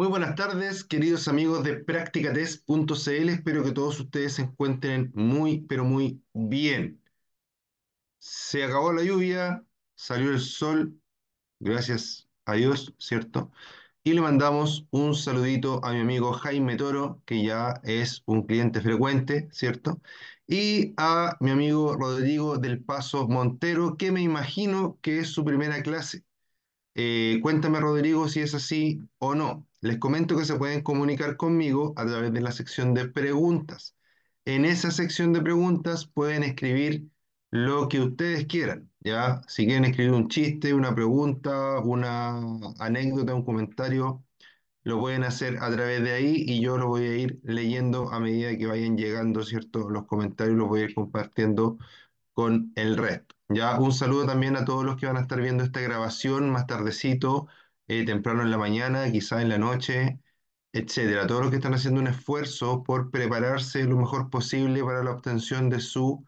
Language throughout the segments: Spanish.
Muy buenas tardes, queridos amigos de practicates.cl. Espero que todos ustedes se encuentren muy, pero muy bien. Se acabó la lluvia, salió el sol, gracias a Dios, ¿cierto? Y le mandamos un saludito a mi amigo Jaime Toro, que ya es un cliente frecuente, ¿cierto? Y a mi amigo Rodrigo del Paso Montero, que me imagino que es su primera clase. Eh, cuéntame, Rodrigo, si es así o no. Les comento que se pueden comunicar conmigo a través de la sección de preguntas. En esa sección de preguntas pueden escribir lo que ustedes quieran, ¿ya? Si quieren escribir un chiste, una pregunta, una anécdota, un comentario, lo pueden hacer a través de ahí y yo lo voy a ir leyendo a medida que vayan llegando, ¿cierto? Los comentarios los voy a ir compartiendo con el resto. Ya, un saludo también a todos los que van a estar viendo esta grabación más tardecito eh, temprano en la mañana, quizá en la noche, etcétera. Todos los que están haciendo un esfuerzo por prepararse lo mejor posible para la obtención de su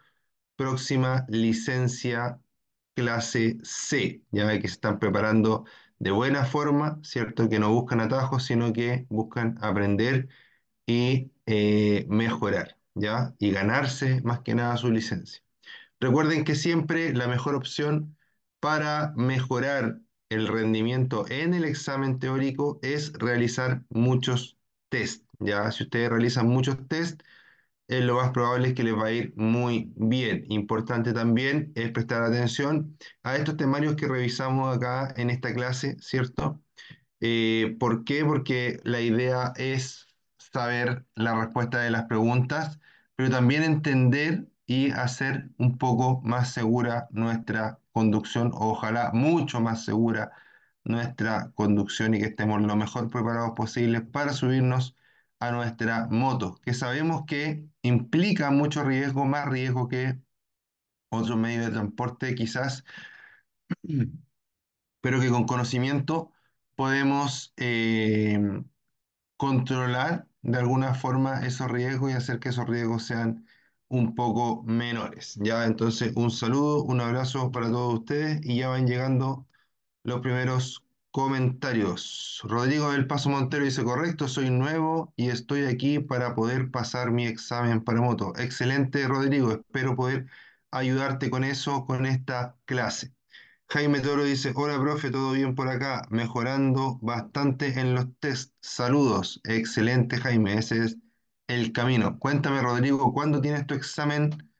próxima licencia clase C, ya que se están preparando de buena forma, ¿cierto? Que no buscan atajos, sino que buscan aprender y eh, mejorar, ¿ya? Y ganarse más que nada su licencia. Recuerden que siempre la mejor opción para mejorar el rendimiento en el examen teórico es realizar muchos test. Ya, si ustedes realizan muchos test, eh, lo más probable es que les va a ir muy bien. Importante también es prestar atención a estos temarios que revisamos acá en esta clase, ¿cierto? Eh, ¿Por qué? Porque la idea es saber la respuesta de las preguntas, pero también entender y hacer un poco más segura nuestra conducción ojalá mucho más segura nuestra conducción y que estemos lo mejor preparados posible para subirnos a nuestra moto, que sabemos que implica mucho riesgo, más riesgo que otros medio de transporte quizás, pero que con conocimiento podemos eh, controlar de alguna forma esos riesgos y hacer que esos riesgos sean un poco menores. Ya, entonces un saludo, un abrazo para todos ustedes y ya van llegando los primeros comentarios. Rodrigo del Paso Montero dice, correcto, soy nuevo y estoy aquí para poder pasar mi examen para moto. Excelente, Rodrigo, espero poder ayudarte con eso, con esta clase. Jaime Toro dice, hola, profe, todo bien por acá, mejorando bastante en los test. Saludos, excelente, Jaime, ese es el camino. Cuéntame, Rodrigo, ¿cuándo tienes tu examen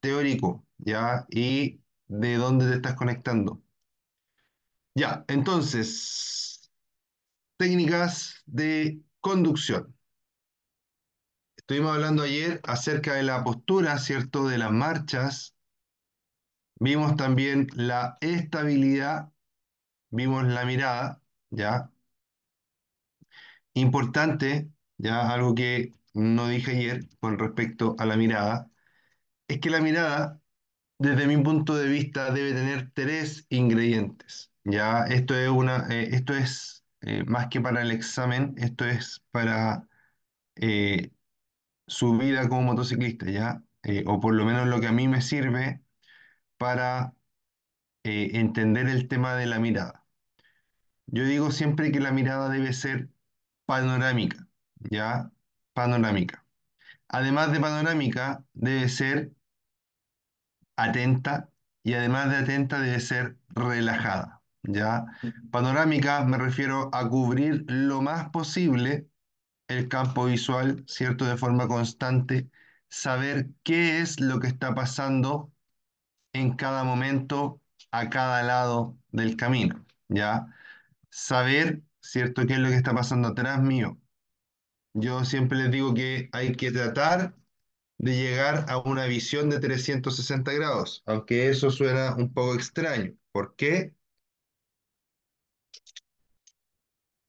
teórico? ¿Ya? ¿Y de dónde te estás conectando? Ya, entonces, técnicas de conducción. Estuvimos hablando ayer acerca de la postura, ¿cierto? De las marchas. Vimos también la estabilidad. Vimos la mirada, ¿ya? Importante, ¿ya? Algo que no dije ayer con respecto a la mirada, es que la mirada, desde mi punto de vista, debe tener tres ingredientes. Ya, esto es una, eh, esto es eh, más que para el examen, esto es para eh, su vida como motociclista, ya, o por lo menos lo que a mí me sirve para entender el tema de la mirada. Yo digo siempre que la mirada debe ser panorámica, ya, panorámica. Además de panorámica, debe ser atenta y además de atenta debe ser relajada. ¿ya? Panorámica me refiero a cubrir lo más posible el campo visual, ¿cierto? De forma constante, saber qué es lo que está pasando en cada momento, a cada lado del camino, ¿ya? Saber, ¿cierto? ¿Qué es lo que está pasando atrás mío? Yo siempre les digo que hay que tratar de llegar a una visión de 360 grados, aunque eso suena un poco extraño. ¿Por qué?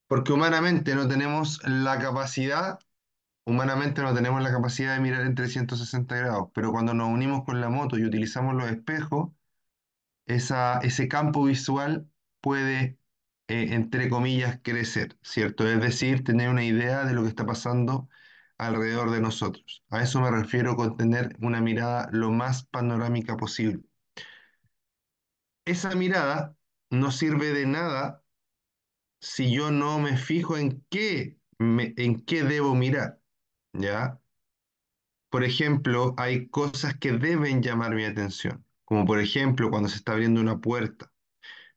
Porque humanamente no tenemos la capacidad, humanamente no tenemos la capacidad de mirar en 360 grados, pero cuando nos unimos con la moto y utilizamos los espejos, esa, ese campo visual puede eh, entre comillas, crecer, ¿cierto? Es decir, tener una idea de lo que está pasando alrededor de nosotros. A eso me refiero con tener una mirada lo más panorámica posible. Esa mirada no sirve de nada si yo no me fijo en qué, en qué debo mirar, ¿ya? Por ejemplo, hay cosas que deben llamar mi atención, como por ejemplo cuando se está abriendo una puerta,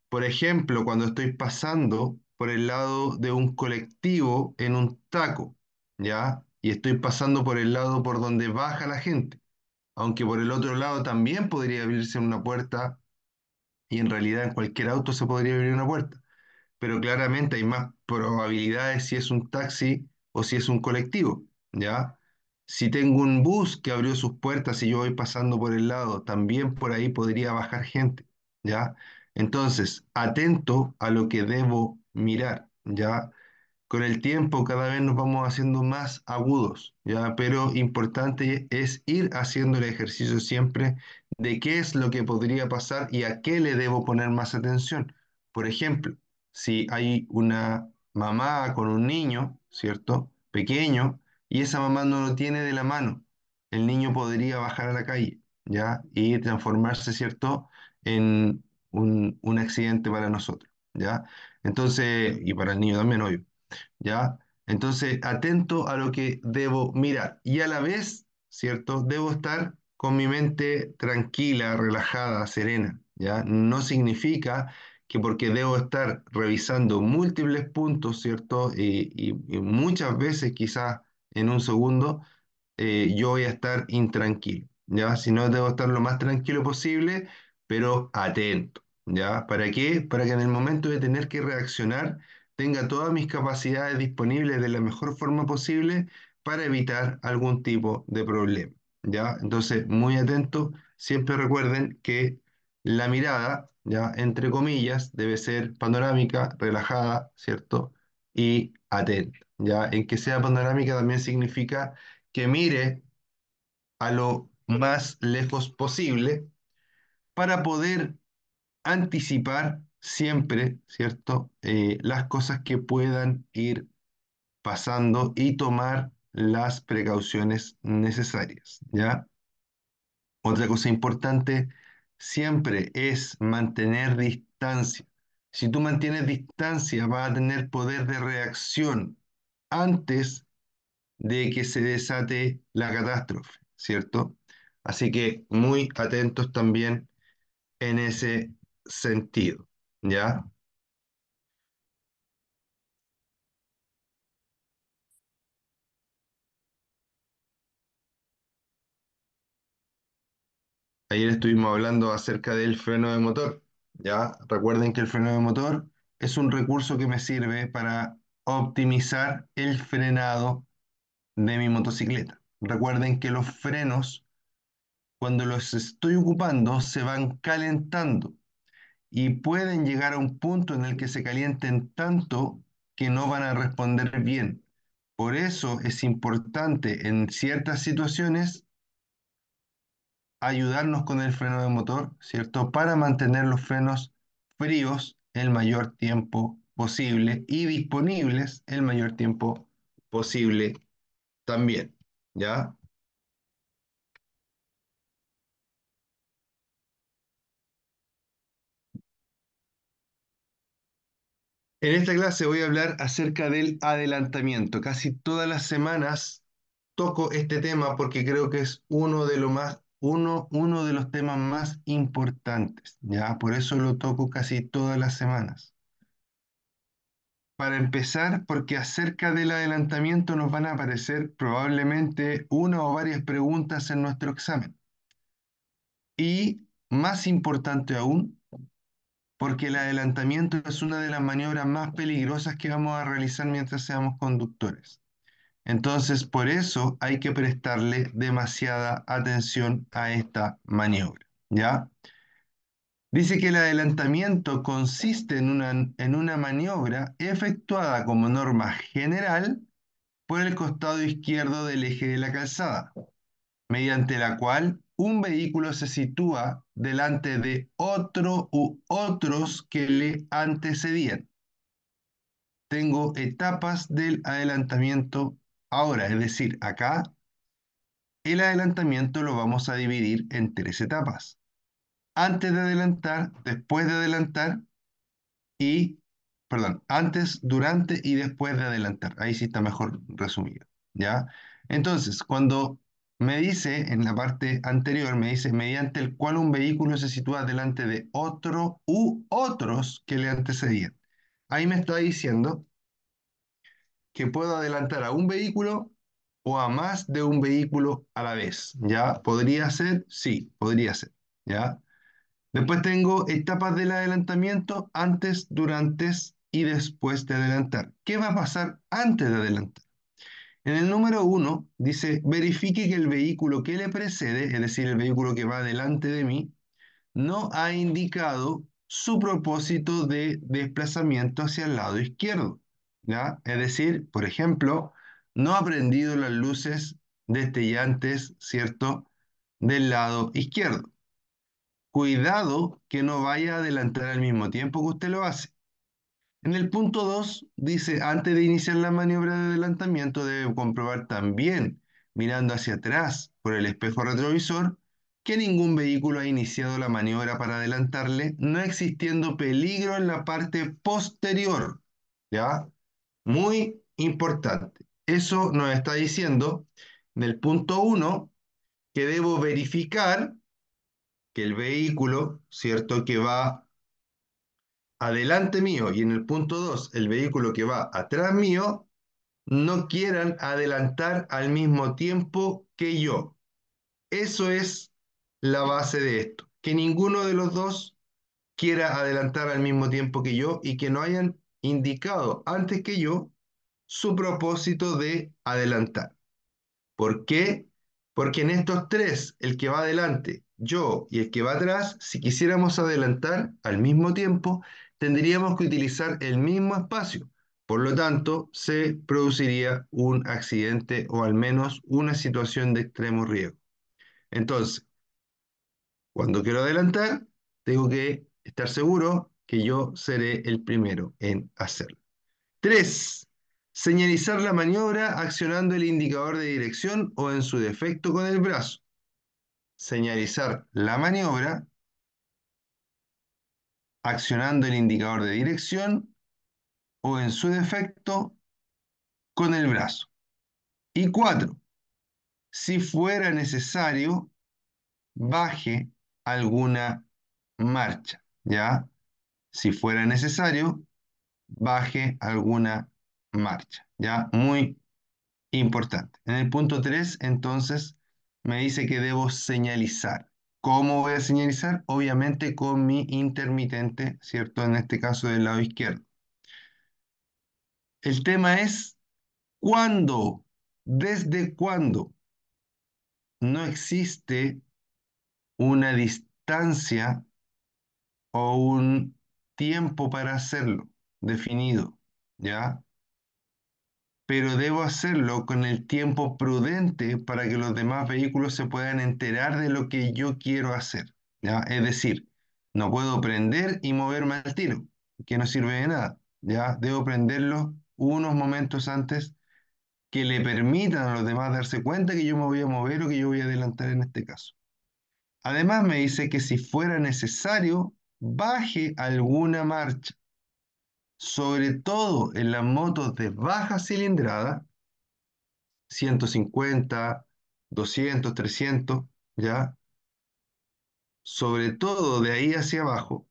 por ejemplo, cuando estoy pasando por el lado de un colectivo en un taco, ¿ya? Y estoy pasando por el lado por donde baja la gente, aunque por el otro lado también podría abrirse una puerta y en realidad en cualquier auto se podría abrir una puerta, pero claramente hay más probabilidades si es un taxi o si es un colectivo, ¿ya? Si tengo un bus que abrió sus puertas y yo voy pasando por el lado, también por ahí podría bajar gente, ¿ya? Entonces, atento a lo que debo mirar, ¿ya? Con el tiempo cada vez nos vamos haciendo más agudos, ¿ya? Pero importante es ir haciendo el ejercicio siempre de qué es lo que podría pasar y a qué le debo poner más atención. Por ejemplo, si hay una mamá con un niño, ¿cierto? Pequeño, y esa mamá no lo tiene de la mano, el niño podría bajar a la calle, ¿ya? Y transformarse, ¿cierto? En un, accidente para nosotros, ¿ya? Entonces, y para el niño también, ¿ya? Entonces, atento a lo que debo mirar y a la vez, ¿cierto? Debo estar con mi mente tranquila, relajada, serena, ¿ya? No significa que porque debo estar revisando múltiples puntos, ¿cierto? Y, muchas veces, quizás en un segundo, eh, yo voy a estar intranquilo, ¿ya? Si no, debo estar lo más tranquilo posible pero atento, ¿ya? ¿Para qué? Para que en el momento de tener que reaccionar tenga todas mis capacidades disponibles de la mejor forma posible para evitar algún tipo de problema, ¿ya? Entonces, muy atento, siempre recuerden que la mirada, ¿ya? Entre comillas, debe ser panorámica, relajada, ¿cierto? Y atenta, ¿ya? En que sea panorámica también significa que mire a lo más lejos posible, para poder anticipar siempre, ¿cierto?, eh, las cosas que puedan ir pasando y tomar las precauciones necesarias, ¿ya? Otra cosa importante siempre es mantener distancia. Si tú mantienes distancia, vas a tener poder de reacción antes de que se desate la catástrofe, ¿cierto? Así que muy atentos también en ese sentido, ¿ya? Ayer estuvimos hablando acerca del freno de motor, ¿ya? Recuerden que el freno de motor es un recurso que me sirve para optimizar el frenado de mi motocicleta. Recuerden que los frenos cuando los estoy ocupando, se van calentando y pueden llegar a un punto en el que se calienten tanto que no van a responder bien. Por eso es importante en ciertas situaciones ayudarnos con el freno de motor, ¿cierto? Para mantener los frenos fríos el mayor tiempo posible y disponibles el mayor tiempo posible también, ¿ya? En esta clase voy a hablar acerca del adelantamiento. Casi todas las semanas toco este tema porque creo que es uno de, los temas más importantes. ¿ya? Por eso lo toco casi todas las semanas. Para empezar, porque acerca del adelantamiento nos van a aparecer probablemente una o varias preguntas en nuestro examen. Y más importante aún, porque el adelantamiento es una de las maniobras más peligrosas que vamos a realizar mientras seamos conductores. Entonces, por eso hay que prestarle demasiada atención a esta maniobra, ¿ya? Dice que el adelantamiento consiste en una, en una maniobra efectuada como norma general por el costado izquierdo del eje de la calzada, mediante la cual un vehículo se sitúa delante de otro u otros que le antecedían. Tengo etapas del adelantamiento ahora, es decir, acá el adelantamiento lo vamos a dividir en tres etapas. Antes de adelantar, después de adelantar y, perdón, antes, durante y después de adelantar. Ahí sí está mejor resumido, ¿ya? Entonces, cuando me dice en la parte anterior, me dice, mediante el cual un vehículo se sitúa delante de otro u otros que le antecedían. Ahí me está diciendo que puedo adelantar a un vehículo o a más de un vehículo a la vez. ¿Ya? ¿Podría ser? Sí, podría ser. ¿Ya? Después tengo etapas del adelantamiento antes, durante y después de adelantar. ¿Qué va a pasar antes de adelantar? En el número uno dice, verifique que el vehículo que le precede, es decir, el vehículo que va delante de mí, no ha indicado su propósito de desplazamiento hacia el lado izquierdo. ¿ya? Es decir, por ejemplo, no ha prendido las luces destellantes, ¿cierto?, del lado izquierdo. Cuidado que no vaya a adelantar al mismo tiempo que usted lo hace. En el punto 2 dice, antes de iniciar la maniobra de adelantamiento debe comprobar también, mirando hacia atrás por el espejo retrovisor, que ningún vehículo ha iniciado la maniobra para adelantarle, no existiendo peligro en la parte posterior. ¿Ya? Muy importante. Eso nos está diciendo en el punto 1 que debo verificar que el vehículo, ¿cierto? Que va adelante mío y en el punto 2 el vehículo que va atrás mío, no quieran adelantar al mismo tiempo que yo. Eso es la base de esto, que ninguno de los dos quiera adelantar al mismo tiempo que yo y que no hayan indicado antes que yo su propósito de adelantar. ¿Por qué? Porque en estos tres, el que va adelante, yo y el que va atrás, si quisiéramos adelantar al mismo tiempo, tendríamos que utilizar el mismo espacio. Por lo tanto, se produciría un accidente o al menos una situación de extremo riesgo. Entonces, cuando quiero adelantar, tengo que estar seguro que yo seré el primero en hacerlo. Tres, señalizar la maniobra accionando el indicador de dirección o en su defecto con el brazo. Señalizar la maniobra accionando el indicador de dirección o en su defecto con el brazo. Y cuatro, si fuera necesario, baje alguna marcha, ¿ya? Si fuera necesario, baje alguna marcha, ¿ya? Muy importante. En el punto 3, entonces, me dice que debo señalizar. ¿Cómo voy a señalizar? Obviamente con mi intermitente, ¿cierto? En este caso del lado izquierdo. El tema es cuándo, desde cuándo no existe una distancia o un tiempo para hacerlo definido, ¿ya? pero debo hacerlo con el tiempo prudente para que los demás vehículos se puedan enterar de lo que yo quiero hacer. Es decir, no puedo prender y moverme al tiro, que no sirve de nada. ¿ya? Debo prenderlo unos momentos antes que le permitan a los demás darse cuenta que yo me voy a mover o que yo voy a adelantar en este caso. Además me dice que si fuera necesario, baje alguna marcha sobre todo en las motos de baja cilindrada, 150, 200, 300, ¿ya? Sobre todo de ahí hacia abajo,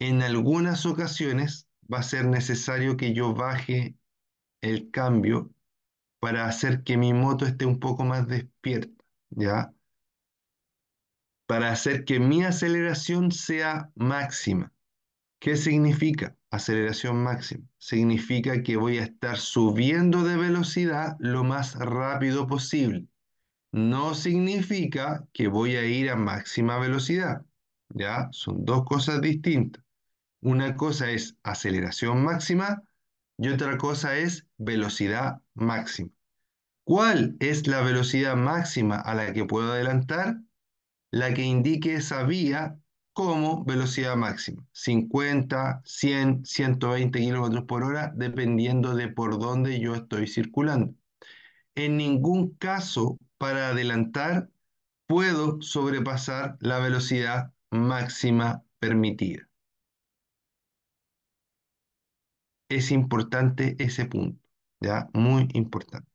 en algunas ocasiones va a ser necesario que yo baje el cambio para hacer que mi moto esté un poco más despierta, ¿ya? Para hacer que mi aceleración sea máxima. ¿Qué significa? Aceleración máxima. Significa que voy a estar subiendo de velocidad lo más rápido posible. No significa que voy a ir a máxima velocidad. ¿Ya? Son dos cosas distintas. Una cosa es aceleración máxima y otra cosa es velocidad máxima. ¿Cuál es la velocidad máxima a la que puedo adelantar? La que indique esa vía como velocidad máxima, 50, 100, 120 kilómetros por hora, dependiendo de por dónde yo estoy circulando. En ningún caso, para adelantar, puedo sobrepasar la velocidad máxima permitida. Es importante ese punto, ¿ya? Muy importante.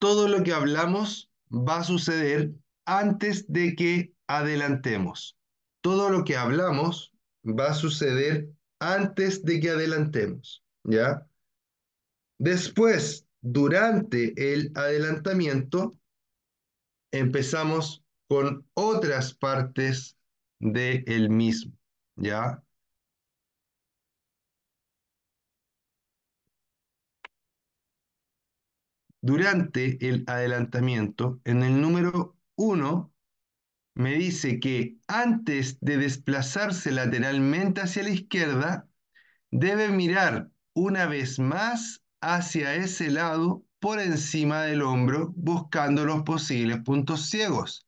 Todo lo que hablamos va a suceder antes de que adelantemos. Todo lo que hablamos va a suceder antes de que adelantemos, ¿ya? Después, durante el adelantamiento, empezamos con otras partes del el mismo, ¿ya? Durante el adelantamiento, en el número uno, me dice que antes de desplazarse lateralmente hacia la izquierda, debe mirar una vez más hacia ese lado por encima del hombro buscando los posibles puntos ciegos.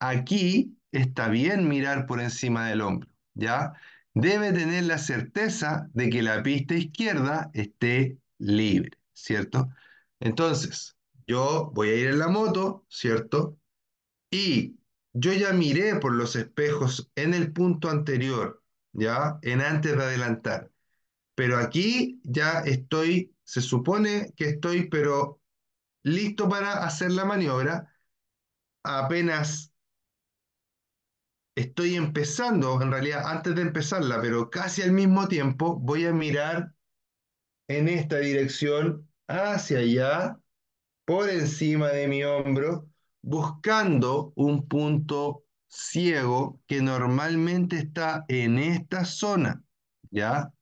Aquí está bien mirar por encima del hombro, ¿ya? Debe tener la certeza de que la pista izquierda esté libre, ¿cierto? Entonces, yo voy a ir en la moto, ¿cierto? y yo ya miré por los espejos en el punto anterior, ¿ya? En antes de adelantar. Pero aquí ya estoy, se supone que estoy, pero listo para hacer la maniobra. Apenas estoy empezando, en realidad antes de empezarla, pero casi al mismo tiempo voy a mirar en esta dirección hacia allá, por encima de mi hombro, buscando un punto ciego que normalmente está en esta zona, ¿ya?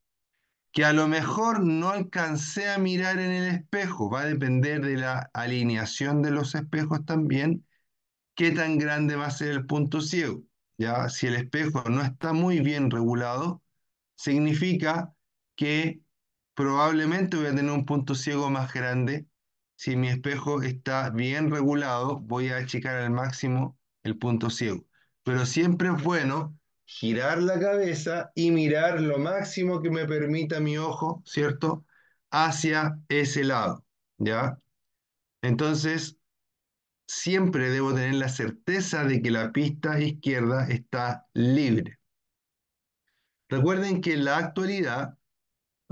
Que a lo mejor no alcancé a mirar en el espejo, va a depender de la alineación de los espejos también, qué tan grande va a ser el punto ciego, ¿ya? Si el espejo no está muy bien regulado, significa que probablemente voy a tener un punto ciego más grande si mi espejo está bien regulado, voy a achicar al máximo el punto ciego. Pero siempre es bueno girar la cabeza y mirar lo máximo que me permita mi ojo, ¿cierto? Hacia ese lado, ¿ya? Entonces, siempre debo tener la certeza de que la pista izquierda está libre. Recuerden que en la actualidad,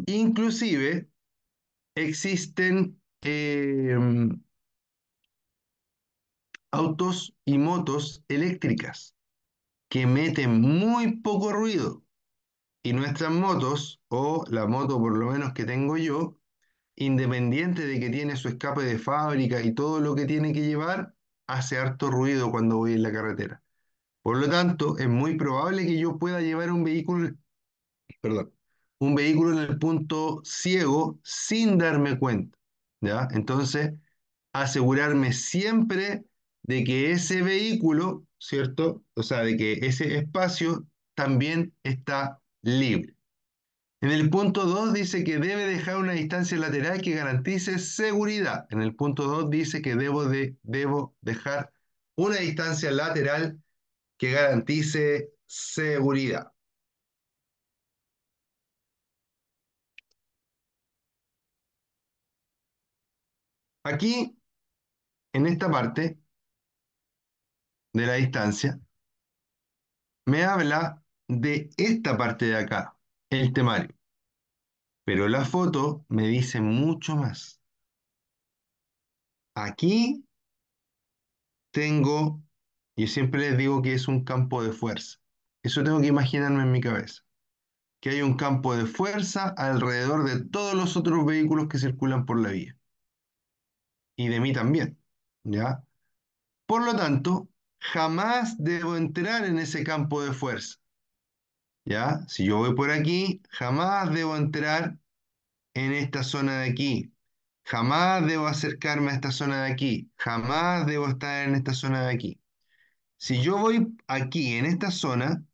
inclusive, existen eh, mm, autos y motos eléctricas que meten muy poco ruido. Y nuestras motos, o la moto por lo menos que tengo yo, independiente de que tiene su escape de fábrica y todo lo que tiene que llevar, hace harto ruido cuando voy en la carretera. Por lo tanto, es muy probable que yo pueda llevar un vehículo, perdón, un vehículo en el punto ciego sin darme cuenta. Entonces, asegurarme siempre de que ese vehículo, ¿cierto? O sea, de que ese espacio también está libre. En el punto 2 dice que debe dejar una distancia lateral que garantice seguridad. En el punto 2 dice que debo, de, debo dejar una distancia lateral que garantice seguridad. Aquí, en esta parte de la distancia, me habla de esta parte de acá, el temario. Pero la foto me dice mucho más. Aquí tengo, yo siempre les digo que es un campo de fuerza. Eso tengo que imaginarme en mi cabeza. Que hay un campo de fuerza alrededor de todos los otros vehículos que circulan por la vía y de mí también, ¿ya? Por lo tanto, jamás debo entrar en ese campo de fuerza, ¿ya? Si yo voy por aquí, jamás debo entrar en esta zona de aquí, jamás debo acercarme a esta zona de aquí, jamás debo estar en esta zona de aquí. Si yo voy aquí, en esta zona,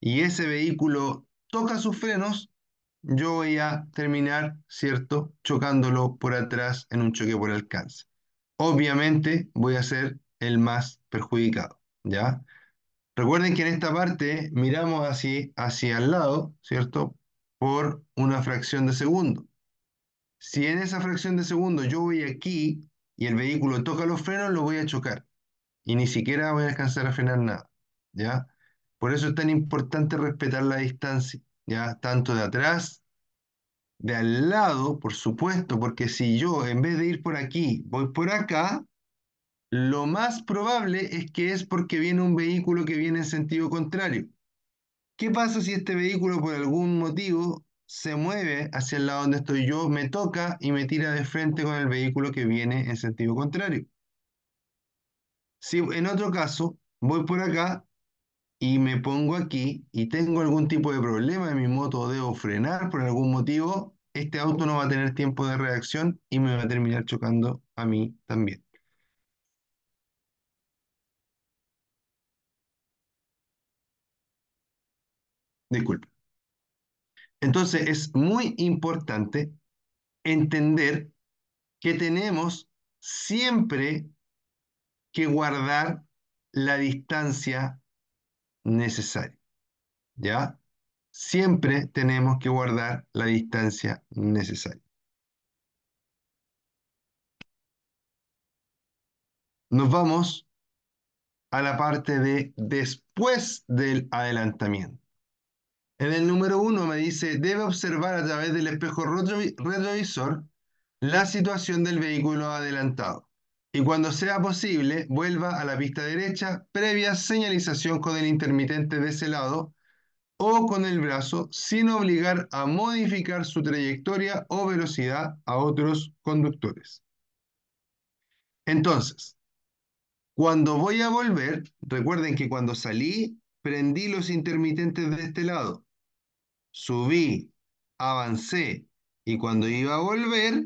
y ese vehículo toca sus frenos, yo voy a terminar, ¿cierto?, chocándolo por atrás en un choque por alcance. Obviamente voy a ser el más perjudicado, ¿ya? Recuerden que en esta parte miramos así hacia el lado, ¿cierto?, por una fracción de segundo. Si en esa fracción de segundo yo voy aquí y el vehículo toca los frenos, lo voy a chocar. Y ni siquiera voy a alcanzar a frenar nada, ¿ya? Por eso es tan importante respetar la distancia ya tanto de atrás, de al lado, por supuesto, porque si yo en vez de ir por aquí, voy por acá, lo más probable es que es porque viene un vehículo que viene en sentido contrario. ¿Qué pasa si este vehículo por algún motivo se mueve hacia el lado donde estoy yo, me toca y me tira de frente con el vehículo que viene en sentido contrario? Si en otro caso voy por acá y me pongo aquí y tengo algún tipo de problema en mi moto debo frenar por algún motivo, este auto no va a tener tiempo de reacción y me va a terminar chocando a mí también. Disculpe. Entonces es muy importante entender que tenemos siempre que guardar la distancia necesario. ¿Ya? Siempre tenemos que guardar la distancia necesaria. Nos vamos a la parte de después del adelantamiento. En el número uno me dice, debe observar a través del espejo retrovisor la situación del vehículo adelantado y cuando sea posible vuelva a la pista derecha previa señalización con el intermitente de ese lado o con el brazo sin obligar a modificar su trayectoria o velocidad a otros conductores. Entonces, cuando voy a volver, recuerden que cuando salí, prendí los intermitentes de este lado, subí, avancé y cuando iba a volver,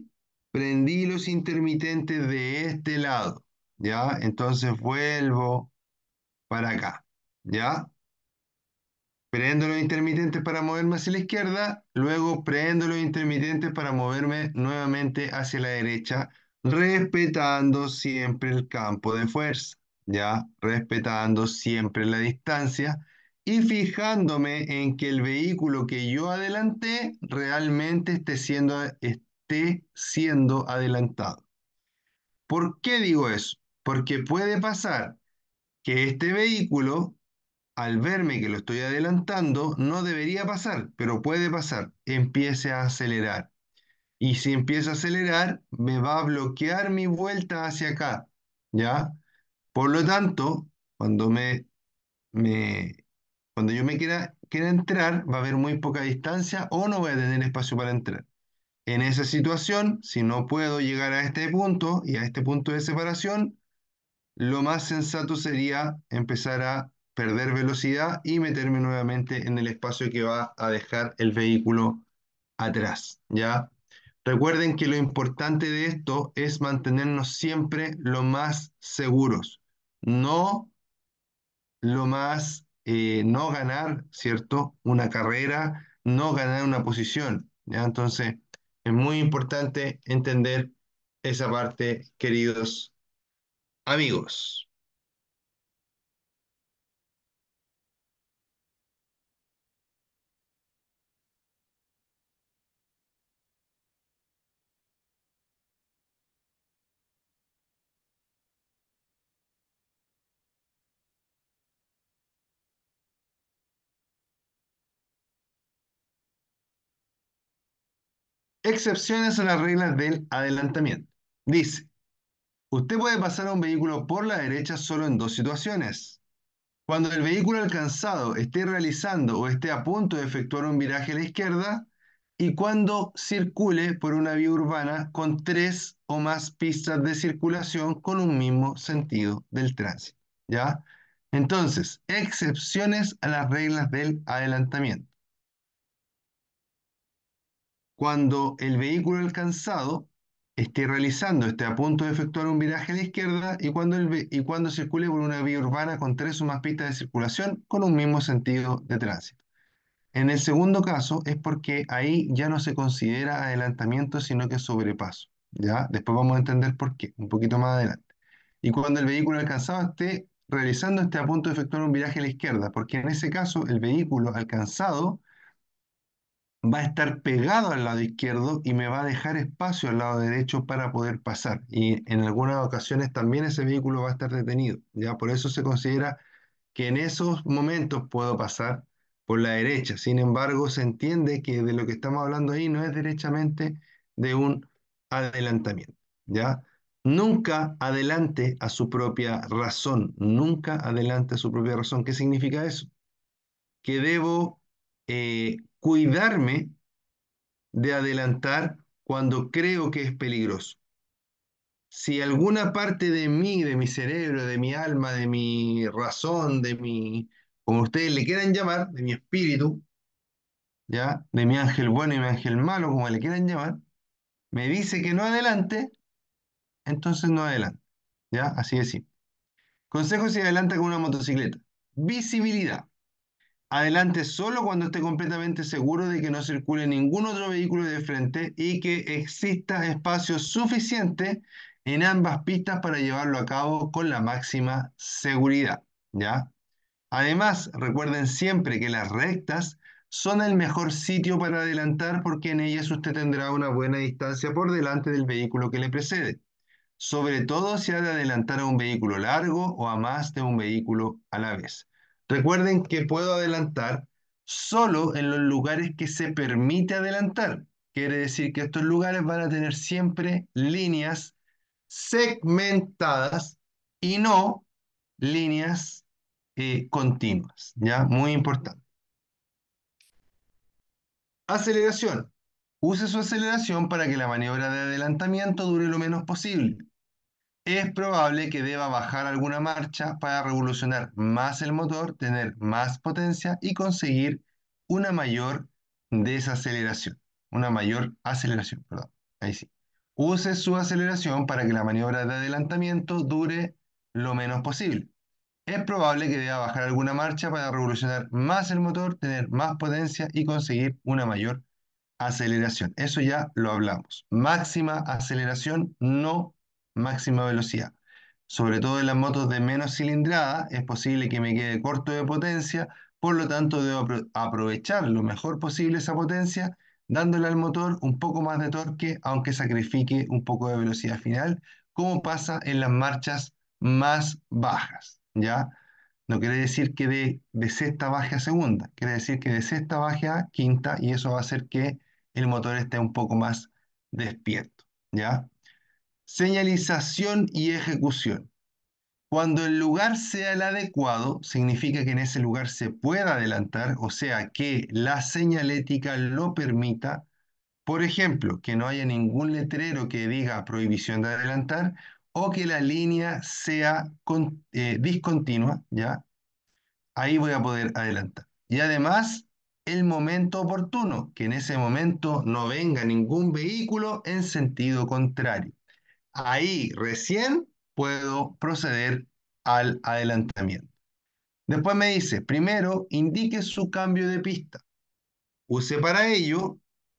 prendí los intermitentes de este lado, ¿ya? Entonces vuelvo para acá, ¿ya? Prendo los intermitentes para moverme hacia la izquierda, luego prendo los intermitentes para moverme nuevamente hacia la derecha, respetando siempre el campo de fuerza, ¿ya? Respetando siempre la distancia y fijándome en que el vehículo que yo adelanté realmente esté siendo, siendo adelantado. ¿Por qué digo eso? Porque puede pasar que este vehículo, al verme que lo estoy adelantando, no debería pasar, pero puede pasar, empiece a acelerar. Y si empieza a acelerar, me va a bloquear mi vuelta hacia acá, ¿ya? Por lo tanto, cuando me, me cuando yo me quiera, quiera entrar, va a haber muy poca distancia o no voy a tener espacio para entrar. En esa situación, si no puedo llegar a este punto y a este punto de separación, lo más sensato sería empezar a perder velocidad y meterme nuevamente en el espacio que va a dejar el vehículo atrás, ¿ya? Recuerden que lo importante de esto es mantenernos siempre lo más seguros, no lo más, eh, no ganar, ¿cierto? Una carrera, no ganar una posición, ¿ya? Entonces, es muy importante entender esa parte, queridos amigos. Excepciones a las reglas del adelantamiento. Dice, usted puede pasar a un vehículo por la derecha solo en dos situaciones. Cuando el vehículo alcanzado esté realizando o esté a punto de efectuar un viraje a la izquierda y cuando circule por una vía urbana con tres o más pistas de circulación con un mismo sentido del tránsito. ¿Ya? Entonces, excepciones a las reglas del adelantamiento cuando el vehículo alcanzado esté realizando, esté a punto de efectuar un viraje a la izquierda y cuando, y cuando circule por una vía urbana con tres o más pistas de circulación con un mismo sentido de tránsito. En el segundo caso es porque ahí ya no se considera adelantamiento, sino que sobrepaso. ¿ya? Después vamos a entender por qué, un poquito más adelante. Y cuando el vehículo alcanzado esté realizando esté a punto de efectuar un viraje a la izquierda, porque en ese caso el vehículo alcanzado va a estar pegado al lado izquierdo y me va a dejar espacio al lado derecho para poder pasar. Y en algunas ocasiones también ese vehículo va a estar detenido. Ya por eso se considera que en esos momentos puedo pasar por la derecha. Sin embargo, se entiende que de lo que estamos hablando ahí no es derechamente de un adelantamiento. Ya nunca adelante a su propia razón, nunca adelante a su propia razón. ¿Qué significa eso? Que debo eh, cuidarme de adelantar cuando creo que es peligroso. Si alguna parte de mí, de mi cerebro, de mi alma, de mi razón, de mi, como ustedes le quieran llamar, de mi espíritu, ¿ya? de mi ángel bueno y mi ángel malo, como le quieran llamar, me dice que no adelante, entonces no adelante. ¿ya? Así es simple. Consejo si adelanta con una motocicleta. Visibilidad adelante solo cuando esté completamente seguro de que no circule ningún otro vehículo de frente y que exista espacio suficiente en ambas pistas para llevarlo a cabo con la máxima seguridad, ¿ya? Además, recuerden siempre que las rectas son el mejor sitio para adelantar porque en ellas usted tendrá una buena distancia por delante del vehículo que le precede, sobre todo si ha de adelantar a un vehículo largo o a más de un vehículo a la vez. Recuerden que puedo adelantar solo en los lugares que se permite adelantar. Quiere decir que estos lugares van a tener siempre líneas segmentadas y no líneas eh, continuas. ¿Ya? Muy importante. Aceleración. Use su aceleración para que la maniobra de adelantamiento dure lo menos posible es probable que deba bajar alguna marcha para revolucionar más el motor, tener más potencia y conseguir una mayor desaceleración, una mayor aceleración, perdón, ahí sí. Use su aceleración para que la maniobra de adelantamiento dure lo menos posible. Es probable que deba bajar alguna marcha para revolucionar más el motor, tener más potencia y conseguir una mayor aceleración. Eso ya lo hablamos. Máxima aceleración no máxima velocidad. Sobre todo en las motos de menos cilindrada es posible que me quede corto de potencia, por lo tanto debo aprovechar lo mejor posible esa potencia dándole al motor un poco más de torque, aunque sacrifique un poco de velocidad final, como pasa en las marchas más bajas, ¿ya? No quiere decir que de, de, sexta baje a segunda, quiere decir que de sexta baje a quinta y eso va a hacer que el motor esté un poco más despierto, ¿ya? Señalización y ejecución. Cuando el lugar sea el adecuado, significa que en ese lugar se pueda adelantar, o sea, que la señalética lo permita. Por ejemplo, que no haya ningún letrero que diga prohibición de adelantar o que la línea sea eh, discontinua, ¿ya? Ahí voy a poder adelantar. Y además, el momento oportuno, que en ese momento no venga ningún vehículo en sentido contrario ahí recién puedo proceder al adelantamiento. Después me dice, primero, indique su cambio de pista. Use para ello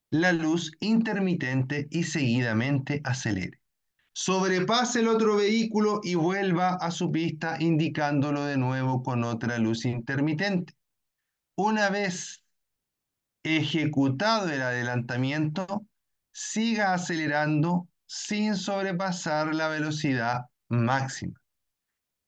la luz intermitente y seguidamente acelere. Sobrepase el otro vehículo y vuelva a su pista indicándolo de nuevo con otra luz intermitente. Una vez ejecutado el adelantamiento, siga acelerando sin sobrepasar la velocidad máxima,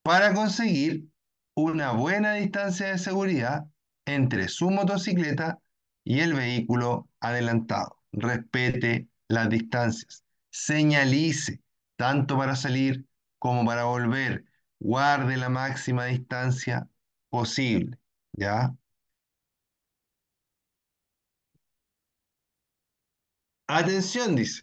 para conseguir una buena distancia de seguridad entre su motocicleta y el vehículo adelantado. Respete las distancias, señalice tanto para salir como para volver, guarde la máxima distancia posible, ¿ya? Atención, dice.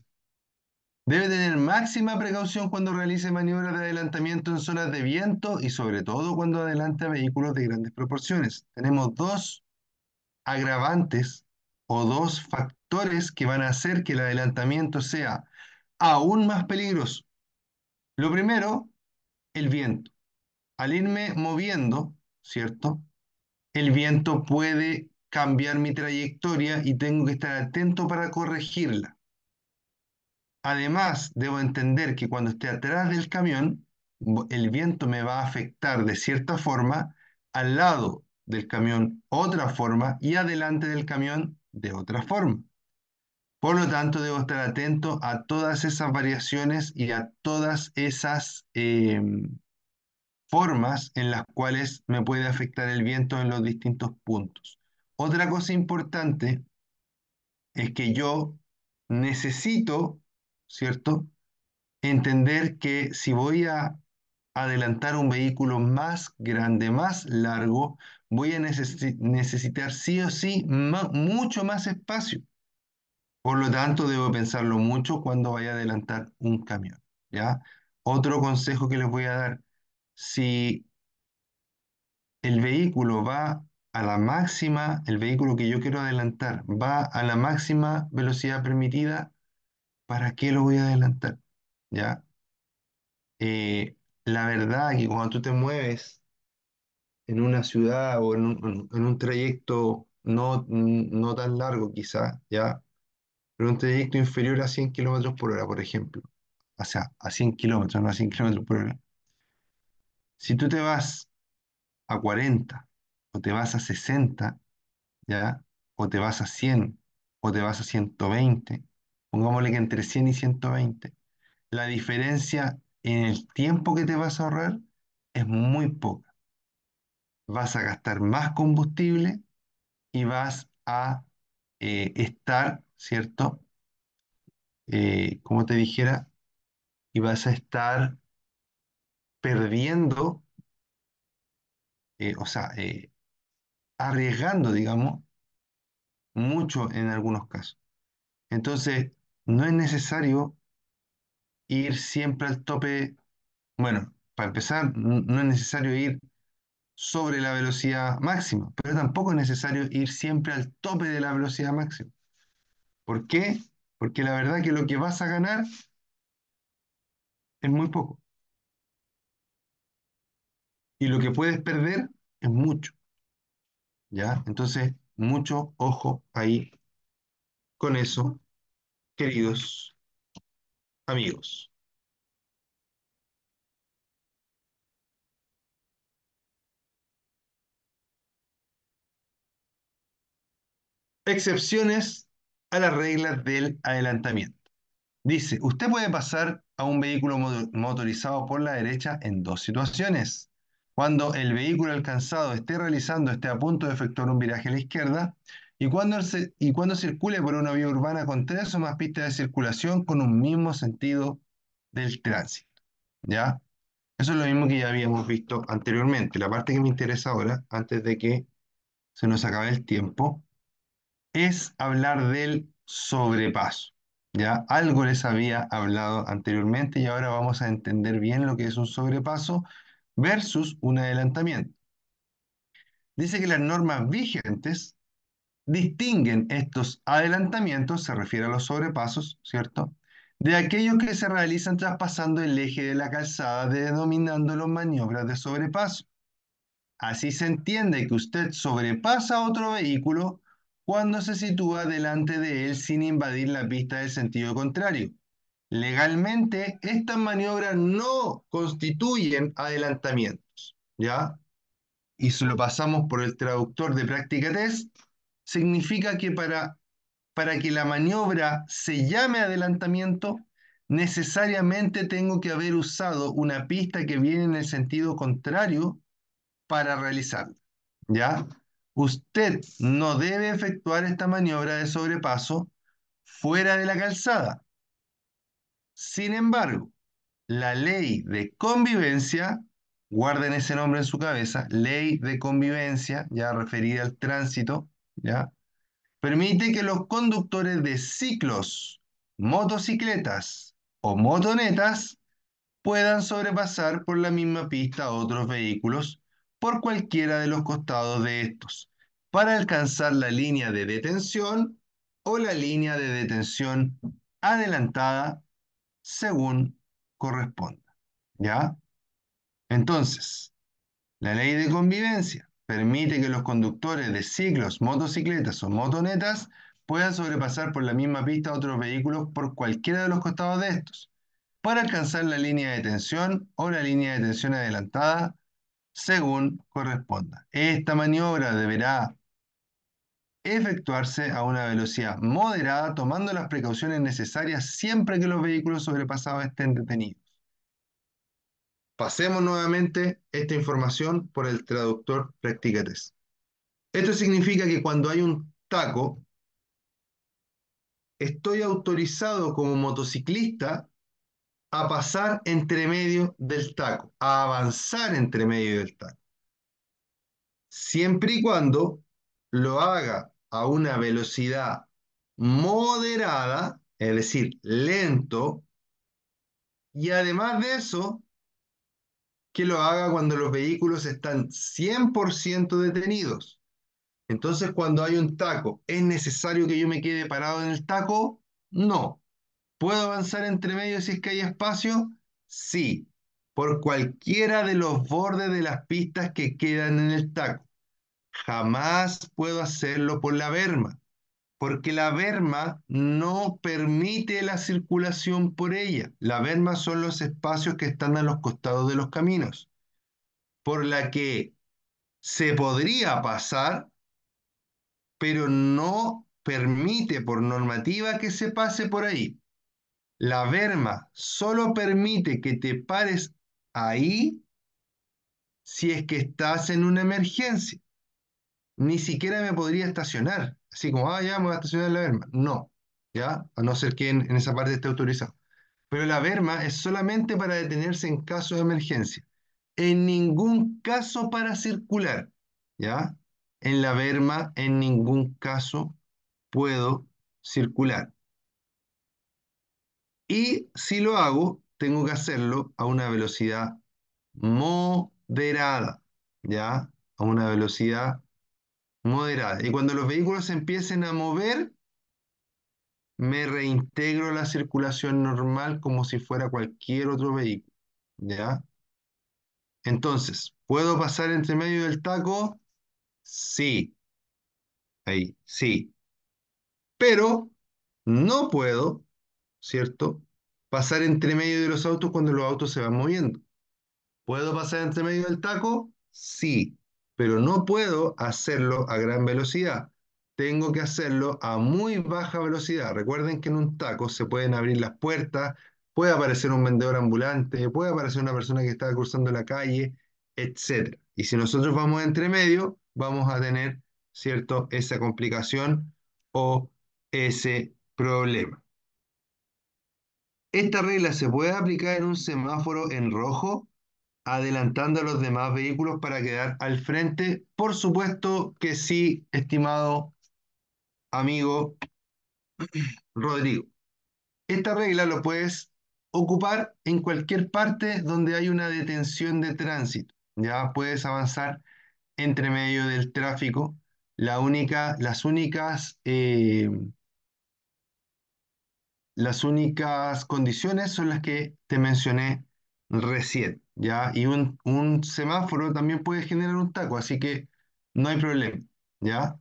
Debe tener máxima precaución cuando realice maniobras de adelantamiento en zonas de viento y sobre todo cuando adelanta vehículos de grandes proporciones. Tenemos dos agravantes o dos factores que van a hacer que el adelantamiento sea aún más peligroso. Lo primero, el viento. Al irme moviendo, ¿cierto? El viento puede cambiar mi trayectoria y tengo que estar atento para corregirla. Además, debo entender que cuando esté atrás del camión, el viento me va a afectar de cierta forma, al lado del camión otra forma y adelante del camión de otra forma. Por lo tanto, debo estar atento a todas esas variaciones y a todas esas em, formas en las cuales me puede afectar el viento en los distintos puntos. Otra cosa importante es que yo necesito ¿cierto? Entender que si voy a adelantar un vehículo más grande, más largo, voy a necesitar sí o sí mucho más espacio. Por lo tanto, debo pensarlo mucho cuando vaya a adelantar un camión, ¿ya? Otro consejo que les voy a dar, si el vehículo va a la máxima, el vehículo que yo quiero adelantar va a la máxima velocidad permitida, ¿para qué lo voy a adelantar? ¿Ya? Eh, la verdad que cuando tú te mueves en una ciudad o en un, trayecto no, no tan largo quizá, ¿ya? Pero un trayecto inferior a 100 kilómetros por hora, por ejemplo. O sea, a 100 kilómetros, no a 100 kilómetros por hora. Si tú te vas a 40 o te vas a 60, ¿ya? O te vas a 100 o te vas a 120, pongámosle que entre 100 y 120, la diferencia en el tiempo que te vas a ahorrar es muy poca. Vas a gastar más combustible y vas a eh, estar, ¿cierto? Eh, como te dijera, y vas a estar perdiendo, eh, o sea, arriesgando, digamos, mucho en algunos casos. Entonces, no es necesario ir siempre al tope. Bueno, para empezar, no es necesario ir sobre la velocidad máxima, pero tampoco es necesario ir siempre al tope de la velocidad máxima. ¿Por qué? Porque la verdad que lo que vas a ganar es muy poco. Y lo que puedes perder es mucho. ¿Ya? Entonces, mucho ojo ahí con eso queridos amigos. Excepciones a las reglas del adelantamiento. Dice, usted puede pasar a un vehículo motorizado por la derecha en dos situaciones. Cuando el vehículo alcanzado esté realizando, esté a punto de efectuar un viraje a la izquierda, y cuando, y cuando circule por una vía urbana con tres o más pistas de circulación con un mismo sentido del tránsito. ¿Ya? Eso es lo mismo que ya habíamos visto anteriormente. La parte que me interesa ahora, antes de que se nos acabe el tiempo, es hablar del sobrepaso. Ya algo les había hablado anteriormente y ahora vamos a entender bien lo que es un sobrepaso versus un adelantamiento. Dice que las normas vigentes distinguen estos adelantamientos, se refiere a los sobrepasos, ¿cierto? De aquellos que se realizan traspasando el eje de la calzada, denominándolo maniobras de sobrepaso. Así se entiende que usted sobrepasa otro vehículo cuando se sitúa delante de él sin invadir la pista del sentido contrario. Legalmente, estas maniobras no constituyen adelantamientos, ¿ya? Y si lo pasamos por el traductor de práctica test, significa que para, para que la maniobra se llame adelantamiento, necesariamente tengo que haber usado una pista que viene en el sentido contrario para realizarla. ¿Ya? Usted no debe efectuar esta maniobra de sobrepaso fuera de la calzada. Sin embargo, la ley de convivencia, guarden ese nombre en su cabeza, ley de convivencia, ya referida al tránsito, Permite que los conductores de ciclos, motocicletas o motonetas puedan sobrepasar por la misma pista a otros vehículos por cualquiera de los costados de estos para alcanzar la línea de detención o la línea de detención adelantada según corresponda. ¿Ya? Entonces, la ley de convivencia permite que los conductores de ciclos, motocicletas o motonetas puedan sobrepasar por la misma pista otros vehículos por cualquiera de los costados de estos, para alcanzar la línea de tensión o la línea de tensión adelantada según corresponda. Esta maniobra deberá efectuarse a una velocidad moderada tomando las precauciones necesarias siempre que los vehículos sobrepasados estén detenidos. Pasemos nuevamente esta información por el traductor Practicates. Esto significa que cuando hay un taco, estoy autorizado como motociclista a pasar entre medio del taco, a avanzar entre medio del taco. Siempre y cuando lo haga a una velocidad moderada, es decir, lento, y además de eso, ¿Qué lo haga cuando los vehículos están 100% detenidos. Entonces, cuando hay un taco, ¿es necesario que yo me quede parado en el taco? No. ¿Puedo avanzar entre medio si es que hay espacio? Sí, por cualquiera de los bordes de las pistas que quedan en el taco. Jamás puedo hacerlo por la berma porque la verma no permite la circulación por ella. La verma son los espacios que están a los costados de los caminos, por la que se podría pasar, pero no permite por normativa que se pase por ahí. La verma solo permite que te pares ahí si es que estás en una emergencia. Ni siquiera me podría estacionar así como, ah, ya, vamos a estacionar en la Verma. No, ¿ya? A no ser que en, esa parte esté autorizado. Pero la Verma es solamente para detenerse en caso de emergencia. En ningún caso para circular, ¿ya? En la Verma, en ningún caso puedo circular. Y si lo hago, tengo que hacerlo a una velocidad moderada, ¿ya? A una velocidad moderada. Y cuando los vehículos se empiecen a mover, me reintegro la circulación normal como si fuera cualquier otro vehículo. ¿Ya? Entonces, ¿puedo pasar entre medio del taco? Sí. Ahí, sí. Pero no puedo, ¿cierto? Pasar entre medio de los autos cuando los autos se van moviendo. ¿Puedo pasar entre medio del taco? Sí pero no puedo hacerlo a gran velocidad. Tengo que hacerlo a muy baja velocidad. Recuerden que en un taco se pueden abrir las puertas, puede aparecer un vendedor ambulante, puede aparecer una persona que está cruzando la calle, etc. Y si nosotros vamos entre medio, vamos a tener, ¿cierto?, esa complicación o ese problema. ¿Esta regla se puede aplicar en un semáforo en rojo? adelantando a los demás vehículos para quedar al frente. Por supuesto que sí, estimado amigo Rodrigo. Esta regla lo puedes ocupar en cualquier parte donde hay una detención de tránsito. Ya puedes avanzar entre medio del tráfico. La única, las únicas eh, las únicas condiciones son las que te mencioné recién. ¿ya? Y un, un semáforo también puede generar un taco, así que no hay problema, ¿ya?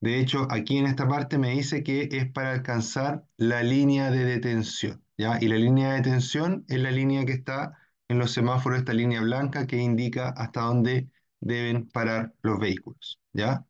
De hecho, aquí en esta parte me dice que es para alcanzar la línea de detención. ¿ya? Y la línea de detención es la línea que está en los semáforos, esta línea blanca que indica hasta dónde deben parar los vehículos. ¿ya?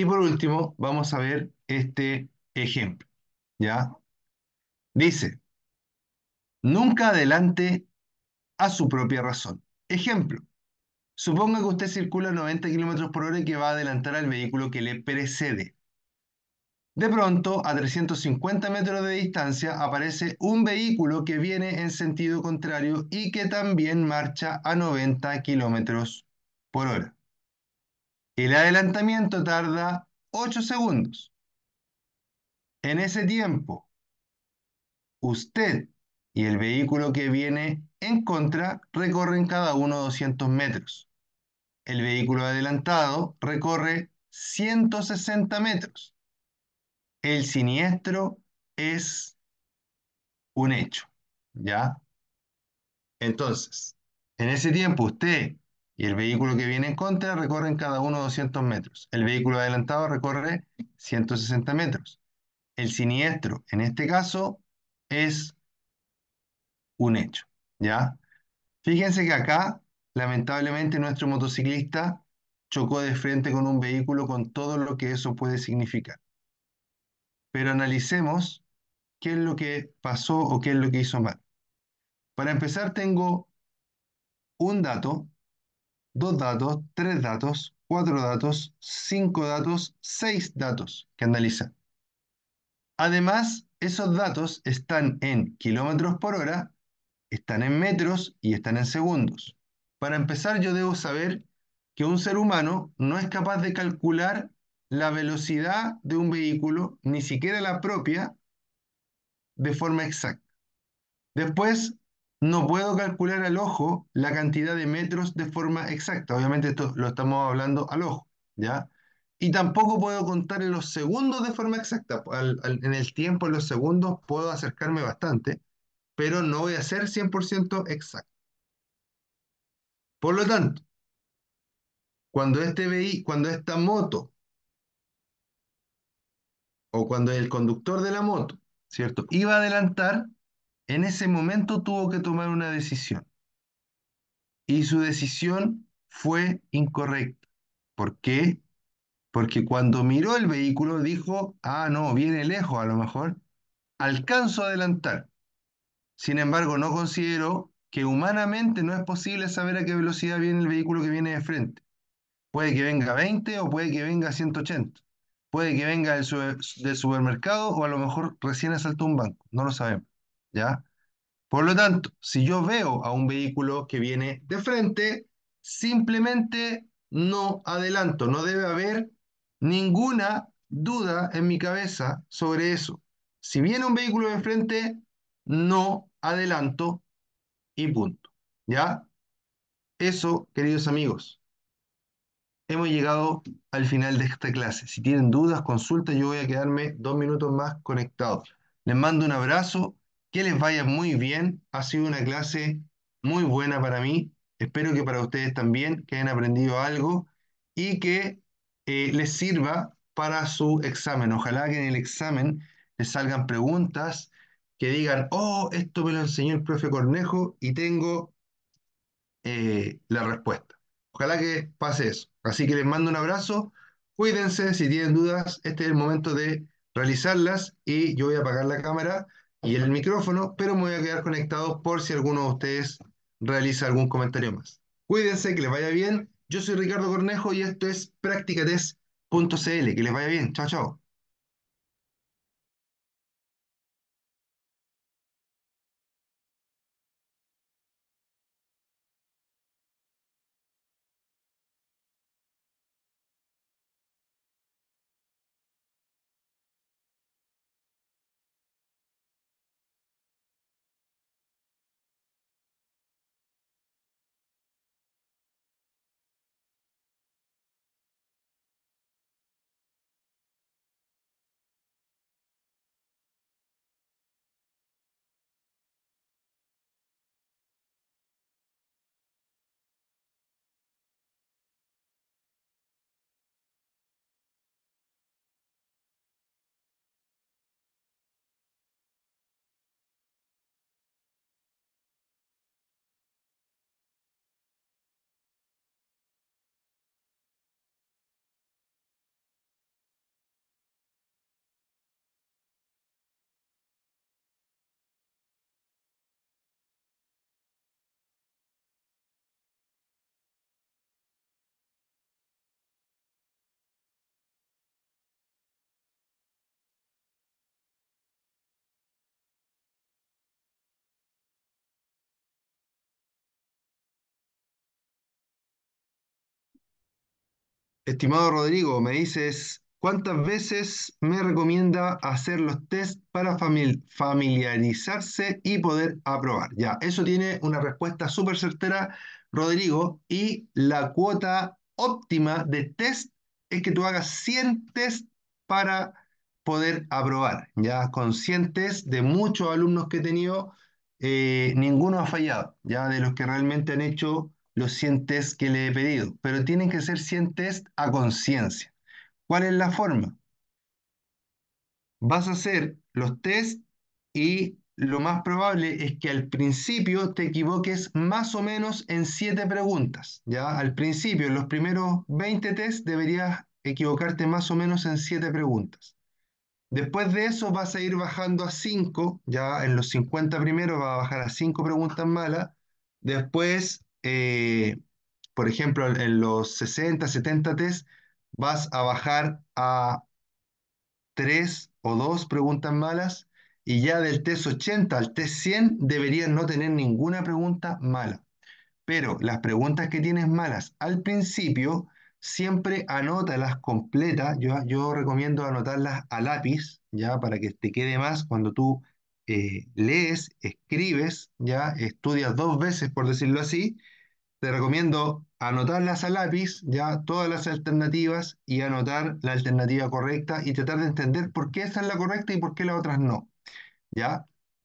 Y por último, vamos a ver este ejemplo. ¿Ya? Dice, nunca adelante a su propia razón. Ejemplo, suponga que usted circula a 90 km por hora y que va a adelantar al vehículo que le precede. De pronto, a 350 metros de distancia, aparece un vehículo que viene en sentido contrario y que también marcha a 90 km por hora. El adelantamiento tarda 8 segundos. En ese tiempo, usted y el vehículo que viene en contra recorren cada uno 200 metros. El vehículo adelantado recorre 160 metros. El siniestro es un hecho, ¿ya? Entonces, en ese tiempo usted y el vehículo que viene en contra recorre en cada uno 200 metros. El vehículo adelantado recorre 160 metros. El siniestro, en este caso, es un hecho, ¿ya? Fíjense que acá, lamentablemente, nuestro motociclista chocó de frente con un vehículo con todo lo que eso puede significar. Pero analicemos qué es lo que pasó o qué es lo que hizo mal. Para empezar, tengo un dato dos datos, tres datos, cuatro datos, cinco datos, seis datos que analiza. Además, esos datos están en kilómetros por hora, están en metros y están en segundos. Para empezar, yo debo saber que un ser humano no es capaz de calcular la velocidad de un vehículo, ni siquiera la propia, de forma exacta. Después, no puedo calcular al ojo la cantidad de metros de forma exacta. Obviamente esto lo estamos hablando al ojo, ¿ya? Y tampoco puedo contar en los segundos de forma exacta. en el tiempo, en los segundos, puedo acercarme bastante, pero no voy a ser 100% exacto. Por lo tanto, cuando este cuando esta moto, o cuando el conductor de la moto, ¿cierto? Iba a adelantar, en ese momento tuvo que tomar una decisión. Y su decisión fue incorrecta. ¿Por qué? Porque cuando miró el vehículo dijo, ah, no, viene lejos a lo mejor, alcanzo a adelantar. Sin embargo, no considero que humanamente no es posible saber a qué velocidad viene el vehículo que viene de frente. Puede que venga a 20 o puede que venga a 180. Puede que venga del supermercado o a lo mejor recién asaltó un banco. No lo sabemos. ¿ya? Por lo tanto, si yo veo a un vehículo que viene de frente, simplemente no adelanto, no debe haber ninguna duda en mi cabeza sobre eso. Si viene un vehículo de frente, no adelanto y punto. ¿Ya? Eso, queridos amigos, hemos llegado al final de esta clase. Si tienen dudas, consultas, yo voy a quedarme dos minutos más conectado. Les mando un abrazo que les vaya muy bien. Ha sido una clase muy buena para mí. Espero que para ustedes también, que hayan aprendido algo y que eh, les sirva para su examen. Ojalá que en el examen les salgan preguntas que digan, oh, esto me lo enseñó el profe Cornejo y tengo eh, la respuesta. Ojalá que pase eso. Así que les mando un abrazo. Cuídense, si tienen dudas, este es el momento de realizarlas y yo voy a apagar la cámara y el micrófono, pero me voy a quedar conectado por si alguno de ustedes realiza algún comentario más. Cuídense, que les vaya bien. Yo soy Ricardo Cornejo y esto es practicates.cl. Que les vaya bien. Chao, chao. Estimado Rodrigo, me dices, ¿cuántas veces me recomienda hacer los test para familiarizarse y poder aprobar? Ya, eso tiene una respuesta súper certera, Rodrigo, y la cuota óptima de test es que tú hagas 100 test para poder aprobar, ya conscientes de muchos alumnos que he tenido, eh, ninguno ha fallado, ya de los que realmente han hecho los 100 tests que le he pedido, pero tienen que ser 100 test a conciencia. ¿Cuál es la forma? Vas a hacer los tests. y lo más probable es que al principio te equivoques más o menos en 7 preguntas. Ya al principio, en los primeros 20 tests. deberías equivocarte más o menos en 7 preguntas. Después de eso vas a ir bajando a 5, ya en los 50 primeros va a bajar a 5 preguntas malas, después eh, por ejemplo, en los 60, 70 test, vas a bajar a tres o dos preguntas malas y ya del test 80 al test 100 deberías no tener ninguna pregunta mala. Pero las preguntas que tienes malas al principio, siempre anótalas completas. Yo, yo recomiendo anotarlas a lápiz, ya para que te quede más cuando tú eh, lees, escribes, ya estudias dos veces, por decirlo así, te recomiendo anotarlas a lápiz, ya todas las alternativas y anotar la alternativa correcta y tratar de entender por qué esa es la correcta y por qué las otras no, ya.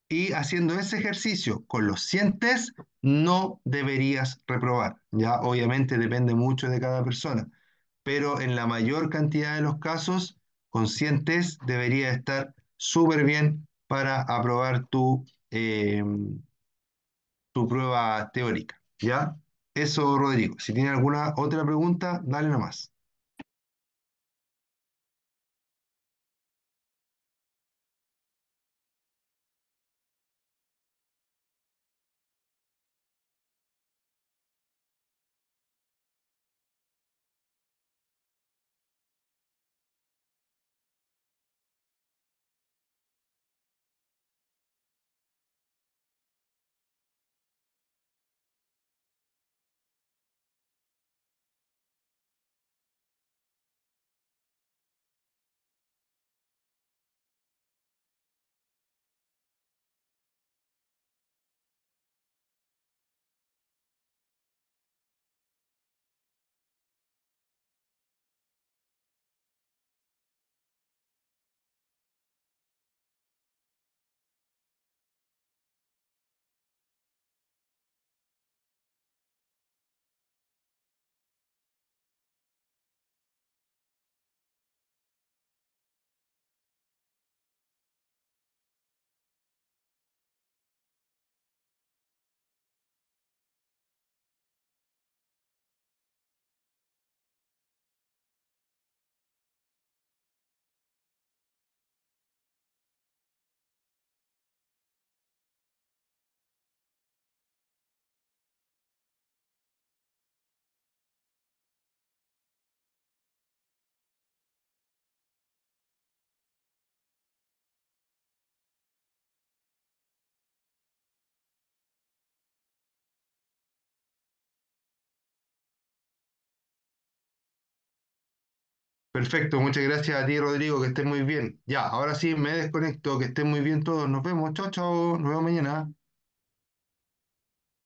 Y haciendo ese ejercicio con los sientes, no deberías reprobar, ya. Obviamente depende mucho de cada persona, pero en la mayor cantidad de los casos, con debería estar súper bien para aprobar tu, em, tu prueba teórica. ¿Ya? Eso, Rodrigo. Si tiene alguna otra pregunta, dale nomás. Perfecto, muchas gracias a ti, Rodrigo, que estés muy bien. Ya, ahora sí me desconecto, que estén muy bien todos. Nos vemos, chao, chao, nos vemos mañana.